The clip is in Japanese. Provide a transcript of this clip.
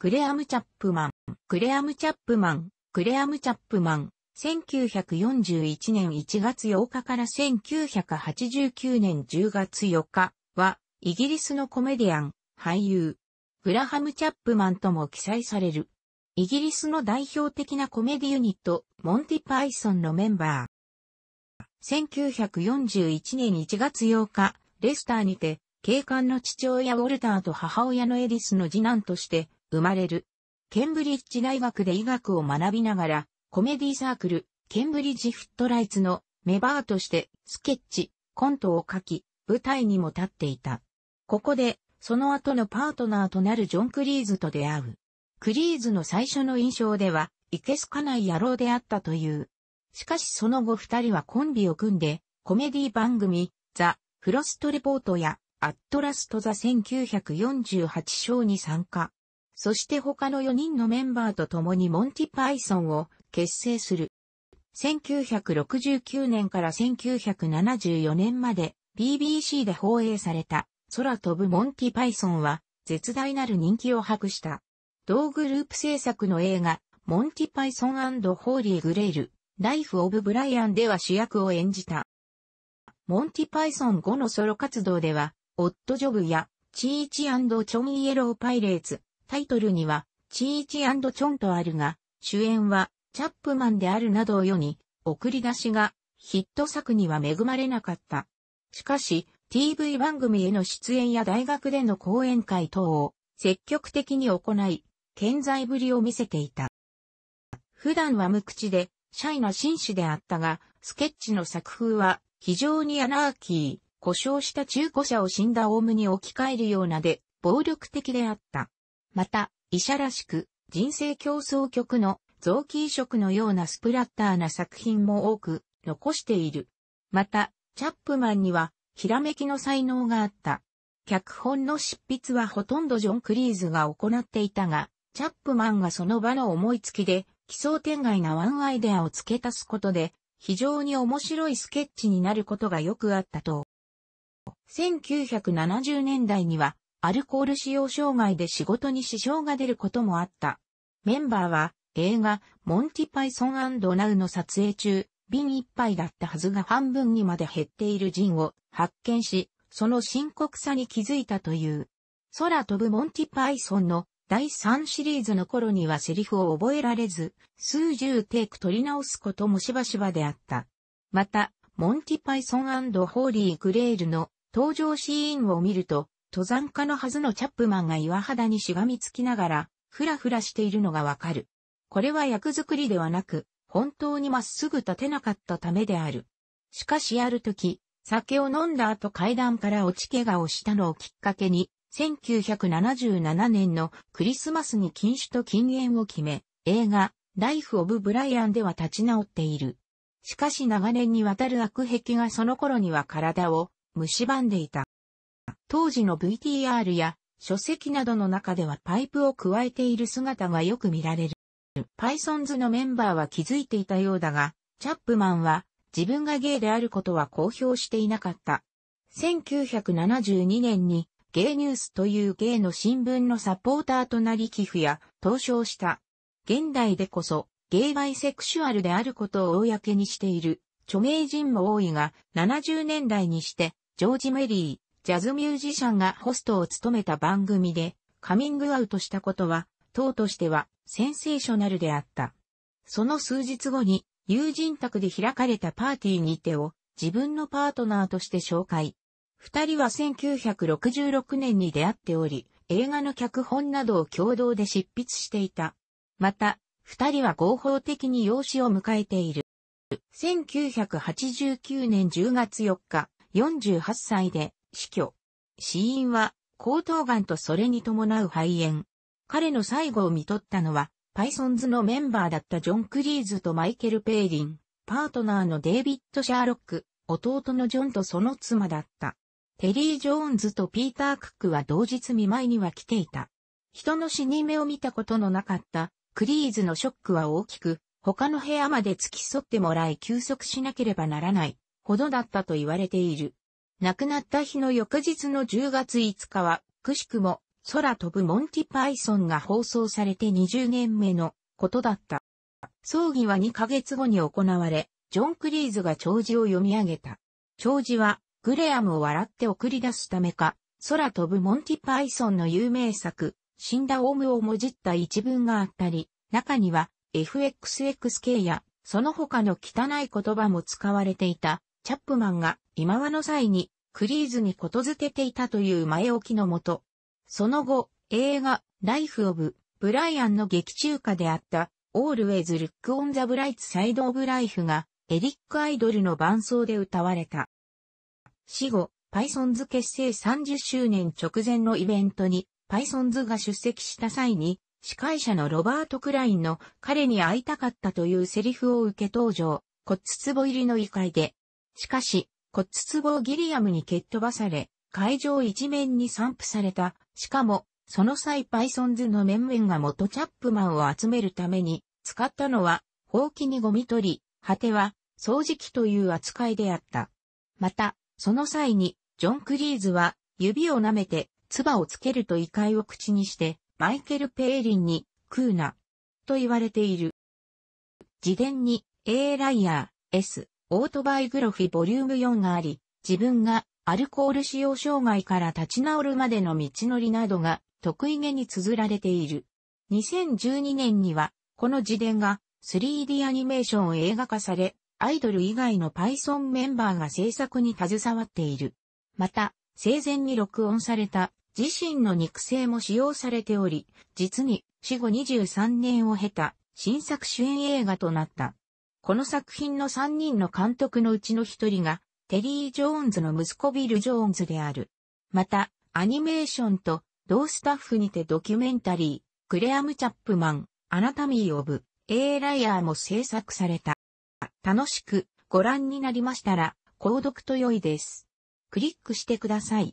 クレアム・チャップマン、クレアム・チャップマン、クレアム・チャップマン、1941年1月8日から1989年10月4日は、イギリスのコメディアン、俳優、グラハム・チャップマンとも記載される。イギリスの代表的なコメディユニット、モンティ・パイソンのメンバー。1941年1月8日、レスターにて、警官の父親ウォルターと母親のエリスの次男として、生まれる。ケンブリッジ大学で医学を学びながら、コメディサークル、ケンブリッジフットライツのメバーとしてスケッチ、コントを書き、舞台にも立っていた。ここで、その後のパートナーとなるジョン・クリーズと出会う。クリーズの最初の印象では、いけすかない野郎であったという。しかしその後二人はコンビを組んで、コメディ番組、ザ・フロストレポートや、アットラスト・ザ・1948章に参加。そして他の4人のメンバーと共にモンティパイソンを結成する。1969年から1974年まで BBC で放映された空飛ぶモンティパイソンは絶大なる人気を博した。同グループ制作の映画モンティパイソンホーリー・グレール、ライフ・オブ・ブライアンでは主役を演じた。モンティパイソン後のソロ活動では、オッド・ジョブや、チーチチョン・イエロー・パイレーツ、タイトルには、チーチチョンとあるが、主演は、チャップマンであるなどを世に、送り出しが、ヒット作には恵まれなかった。しかし、TV 番組への出演や大学での講演会等を積極的に行い、健在ぶりを見せていた。普段は無口で、シャイな紳士であったが、スケッチの作風は非常にアナーキー、故障した中古車を死んだオウムに置き換えるようなで、暴力的であった。また、医者らしく、人生競争曲の臓器移植のようなスプラッターな作品も多く残している。また、チャップマンには、ひらめきの才能があった。脚本の執筆はほとんどジョン・クリーズが行っていたが、チャップマンがその場の思いつきで、奇想天外なワンアイデアを付け足すことで、非常に面白いスケッチになることがよくあったと。1970年代には、アルコール使用障害で仕事に支障が出ることもあった。メンバーは映画モンティパイソンナウの撮影中、瓶一杯だったはずが半分にまで減っているジンを発見し、その深刻さに気づいたという。空飛ぶモンティパイソンの第3シリーズの頃にはセリフを覚えられず、数十テイク取り直すこともしばしばであった。また、モンティパイソンホーリー・グレールの登場シーンを見ると、登山家のはずのチャップマンが岩肌にしがみつきながら、ふらふらしているのがわかる。これは役作りではなく、本当にまっすぐ立てなかったためである。しかしある時、酒を飲んだ後階段から落ち怪我をしたのをきっかけに、1977年のクリスマスに禁酒と禁煙を決め、映画、ライフ・オブ・ブライアンでは立ち直っている。しかし長年にわたる悪癖がその頃には体を蝕んでいた。当時の VTR や書籍などの中ではパイプを加えている姿がよく見られる。パイソンズのメンバーは気づいていたようだが、チャップマンは自分がゲイであることは公表していなかった。1972年にゲイニュースというゲイの新聞のサポーターとなり寄付や投書した。現代でこそゲイバイセクシュアルであることを公にしている著名人も多いが70年代にしてジョージ・メリジャズミュージシャンがホストを務めた番組でカミングアウトしたことは、党としてはセンセーショナルであった。その数日後に友人宅で開かれたパーティーにてを自分のパートナーとして紹介。二人は1966年に出会っており、映画の脚本などを共同で執筆していた。また、二人は合法的に養子を迎えている。1989年10月4日、48歳で死去。死因は、喉頭癌とそれに伴う肺炎。彼の最後を見取ったのは、パイソンズのメンバーだったジョン・クリーズとマイケル・ペイリン、パートナーのデイビッド・シャーロック、弟のジョンとその妻だった。テリー・ジョーンズとピーター・クックは同日見舞いには来ていた。人の死に目を見たことのなかった、クリーズのショックは大きく、他の部屋まで付き添ってもらい休息しなければならない、ほどだったと言われている。亡くなった日の翌日の10月5日は、くしくも、空飛ぶモンティパイソンが放送されて20年目のことだった。葬儀は2ヶ月後に行われ、ジョン・クリーズが弔辞を読み上げた。弔辞は、グレアムを笑って送り出すためか、空飛ぶモンティパイソンの有名作、死んだオウムをもじった一文があったり、中には FXXK やその他の汚い言葉も使われていた、チャップマンが今和の際に、クリーズにことづけていたという前置きのもと、その後、映画、ライフ・オブ・ブライアンの劇中歌であった、オールウェイズ・ルック・オン・ザ・ブライツ・サイド・オブ・ライフが、エリック・アイドルの伴奏で歌われた。死後、パイソンズ結成30周年直前のイベントに、パイソンズが出席した際に、司会者のロバート・クラインの彼に会いたかったというセリフを受け登場、骨壺入りの異界で。しかし、骨壺をギリアムに蹴っ飛ばされ、会場一面に散布された。しかも、その際パイソンズの面々が元チャップマンを集めるために、使ったのは、ほうきにゴミ取り、果ては、掃除機という扱いであった。また、その際に、ジョン・クリーズは、指を舐めて、唾をつけると異界を口にして、マイケル・ペーリンに、食うな、と言われている。事前に、A ライアー、S、オートバイグロフィボリューム4があり、自分がアルコール使用障害から立ち直るまでの道のりなどが得意げに綴られている。2012年には、この自伝が 3D アニメーション映画化され、アイドル以外の Python メンバーが制作に携わっている。また、生前に録音された自身の肉声も使用されており、実に死後23年を経た新作主演映画となった。この作品の3人の監督のうちの1人が、テリー・ジョーンズの息子ビル・ジョーンズである。また、アニメーションと、同スタッフにてドキュメンタリー、クレアム・チャップマン、アナタミー・オブ、エーライアーも制作された。楽しくご覧になりましたら、購読と良いです。クリックしてください。